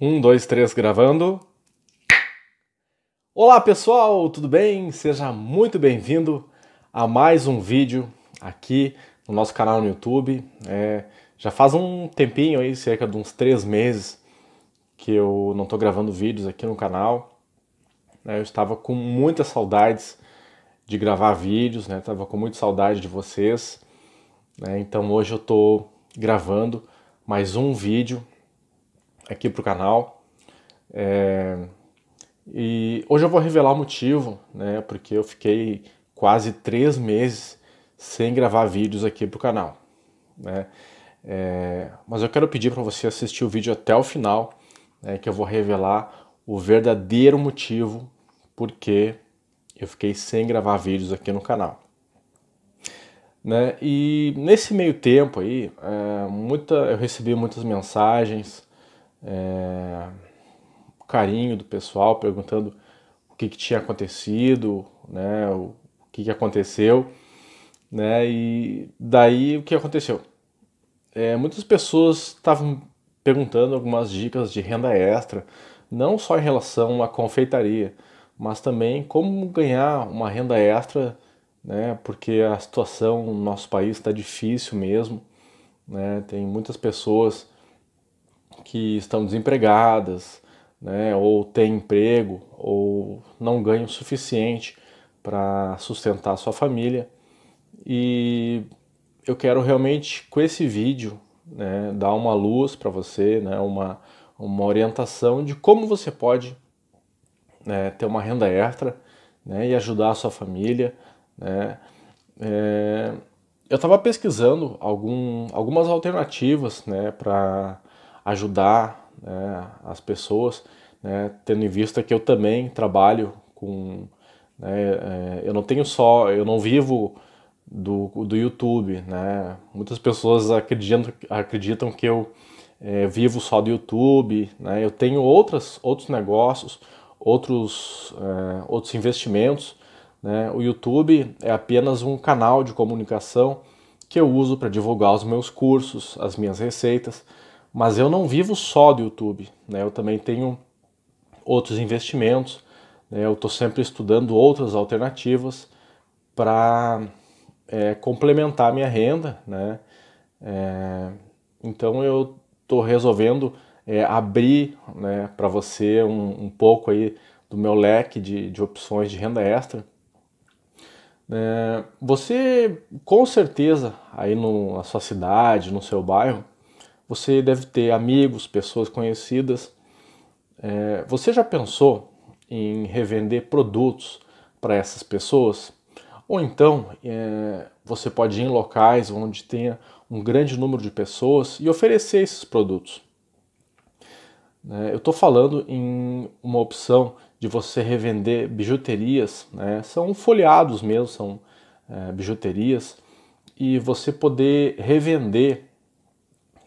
Um, dois, três, gravando. Olá pessoal, tudo bem? Seja muito bem-vindo a mais um vídeo aqui no nosso canal no YouTube. É, já faz um tempinho aí, cerca de uns três meses, que eu não estou gravando vídeos aqui no canal. É, eu estava com muitas saudades de gravar vídeos, né? Tava com muita saudade de vocês. Né? Então hoje eu estou gravando mais um vídeo aqui para o canal. É, e hoje eu vou revelar o motivo, né? Porque eu fiquei quase três meses sem gravar vídeos aqui para o canal, né? É, mas eu quero pedir para você assistir o vídeo até o final, né, que eu vou revelar o verdadeiro motivo porque eu fiquei sem gravar vídeos aqui no canal. Né? E nesse meio tempo aí, é, muita, eu recebi muitas mensagens é, carinho do pessoal, perguntando o que, que tinha acontecido, né, o, o que, que aconteceu, né, e daí o que aconteceu? É, muitas pessoas estavam perguntando algumas dicas de renda extra, não só em relação à confeitaria, mas também como ganhar uma renda extra, né? Porque a situação no nosso país está difícil mesmo, né? Tem muitas pessoas que estão desempregadas, né, ou têm emprego, ou não ganham o suficiente para sustentar a sua família. E eu quero realmente, com esse vídeo, né, dar uma luz para você, né, uma, uma orientação de como você pode né, ter uma renda extra né, e ajudar a sua família. Né. É, eu estava pesquisando algum, algumas alternativas né, para ajudar né, as pessoas, né, tendo em vista que eu também trabalho com. Né, eh, eu não tenho só, eu não vivo do, do YouTube, né? Muitas pessoas acreditam, acreditam que eu é, vivo só do YouTube, né? Eu tenho outras, outros negócios, outros, é, outros investimentos, né? O YouTube é apenas um canal de comunicação que eu uso para divulgar os meus cursos, as minhas receitas, mas eu não vivo só do YouTube, né? Eu também tenho outros investimentos, né? Eu estou sempre estudando outras alternativas para é, complementar a minha renda, né? É, então eu estou resolvendo é, abrir né, para você um, um, pouco aí do meu leque de, de opções de renda extra. É, você com certeza aí no, na sua cidade, no seu bairro, você deve ter amigos, pessoas conhecidas. É, você já pensou em revender produtos para essas pessoas? Ou então é, você pode ir em locais onde tenha um grande número de pessoas e oferecer esses produtos. É, eu estou falando em uma opção de você revender bijuterias, né? são folheados mesmo, são é, bijuterias, e você poder revender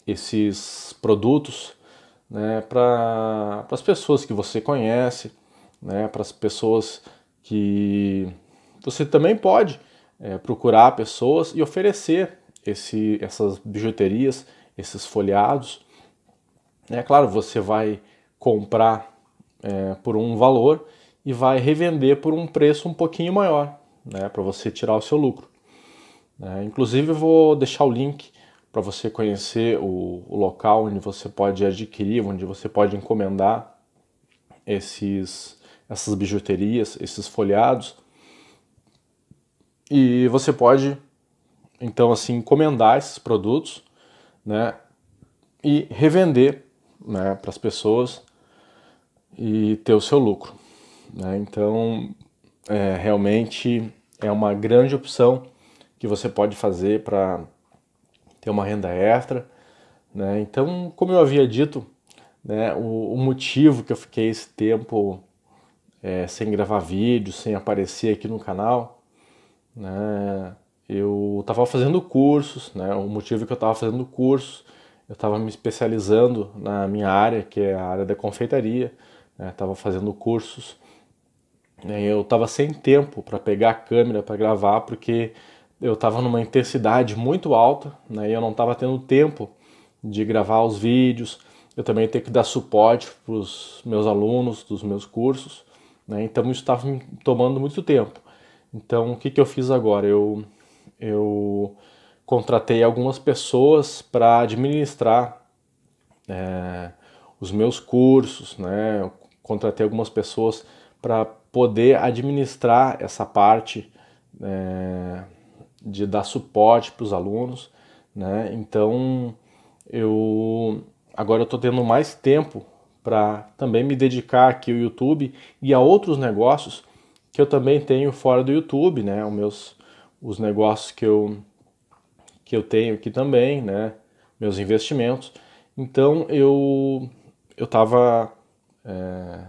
esses produtos né, para as pessoas que você conhece, né, para as pessoas que você também pode é, procurar pessoas e oferecer esse, essas bijuterias, esses folhados. É claro, você vai comprar é, por um valor e vai revender por um preço um pouquinho maior, né, para você tirar o seu lucro. É, inclusive, eu vou deixar o link para você conhecer o, o, local onde você pode adquirir, onde você pode encomendar esses, essas bijuterias, esses folhados. E você pode, então, assim, encomendar esses produtos né, e revender né, para as pessoas e ter o seu lucro. Né? Então, é, realmente é uma grande opção que você pode fazer para ter uma renda extra. Né? Então, como eu havia dito, né, o, o motivo que eu fiquei esse tempo é, sem gravar vídeo, sem aparecer aqui no canal, né, eu estava fazendo cursos, né, o motivo que eu estava fazendo cursos, eu estava me especializando na minha área, que é a área da confeitaria, estava né, fazendo cursos, né? eu estava sem tempo para pegar a câmera para gravar, porque eu estava numa intensidade muito alta, né, e eu não estava tendo tempo de gravar os vídeos, eu também tenho que dar suporte para os meus alunos dos meus cursos, né, então isso estava me tomando muito tempo. Então o que, que eu fiz agora? Eu, eu contratei algumas pessoas para administrar é, os meus cursos, né, eu contratei algumas pessoas para poder administrar essa parte. É, de dar suporte para os alunos, né? Então eu agora eu estou tendo mais tempo para também me dedicar aqui ao YouTube e a outros negócios que eu também tenho fora do YouTube, né? Os meus os negócios que eu que eu tenho aqui também, né? Meus investimentos. Então eu eu estava é, eh,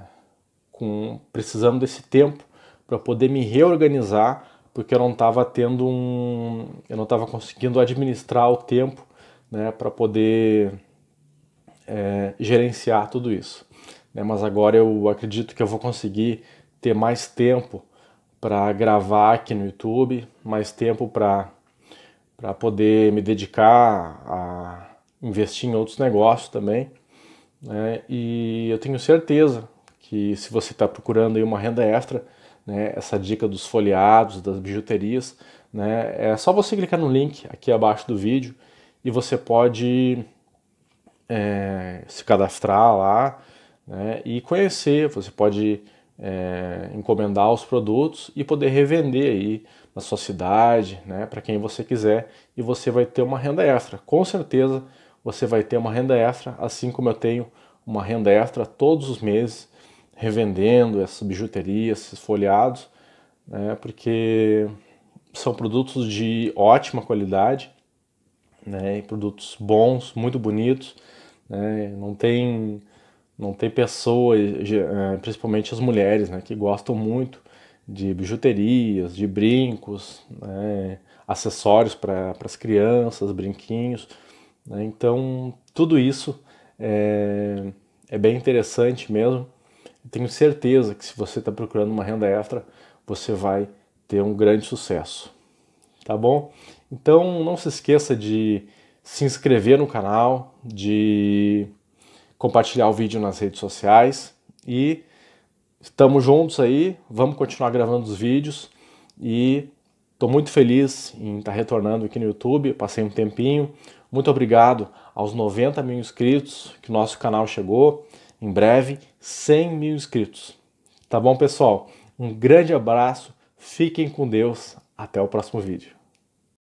com precisando desse tempo para poder me reorganizar porque eu não estava tendo um, eu não estava conseguindo administrar o tempo, né, para poder é, gerenciar tudo isso. Né? Mas agora eu acredito que eu vou conseguir ter mais tempo para gravar aqui no YouTube, mais tempo para para poder me dedicar a investir em outros negócios também. Né? E eu tenho certeza que se você está procurando aí uma renda extra né, essa dica dos folheados, das bijuterias, né, é só você clicar no link aqui abaixo do vídeo e você pode é, se cadastrar lá né, e conhecer, você pode é, encomendar os produtos e poder revender aí na sua cidade, né, para quem você quiser e você vai ter uma renda extra. Com certeza você vai ter uma renda extra, assim como eu tenho uma renda extra todos os meses revendendo essas é bijuterias, esses folheados, né, porque são produtos de ótima qualidade, né, produtos bons, muito bonitos, né, não tem não tem pessoa, é, principalmente as mulheres, né, que gostam muito de bijuterias, de brincos, né, acessórios para as crianças, brinquinhos. Né, então, tudo isso é, é bem interessante mesmo. Tenho certeza que se você está procurando uma renda extra, você vai ter um grande sucesso. Tá bom? Então não se esqueça de se inscrever no canal, de compartilhar o vídeo nas redes sociais e estamos juntos aí, vamos continuar gravando os vídeos e estou muito feliz em estar tá retornando aqui no YouTube, passei um tempinho. Muito obrigado aos 90 mil inscritos que o nosso canal chegou em breve 100 mil inscritos. Tá bom, pessoal? Um grande abraço, fiquem com Deus, até o próximo vídeo.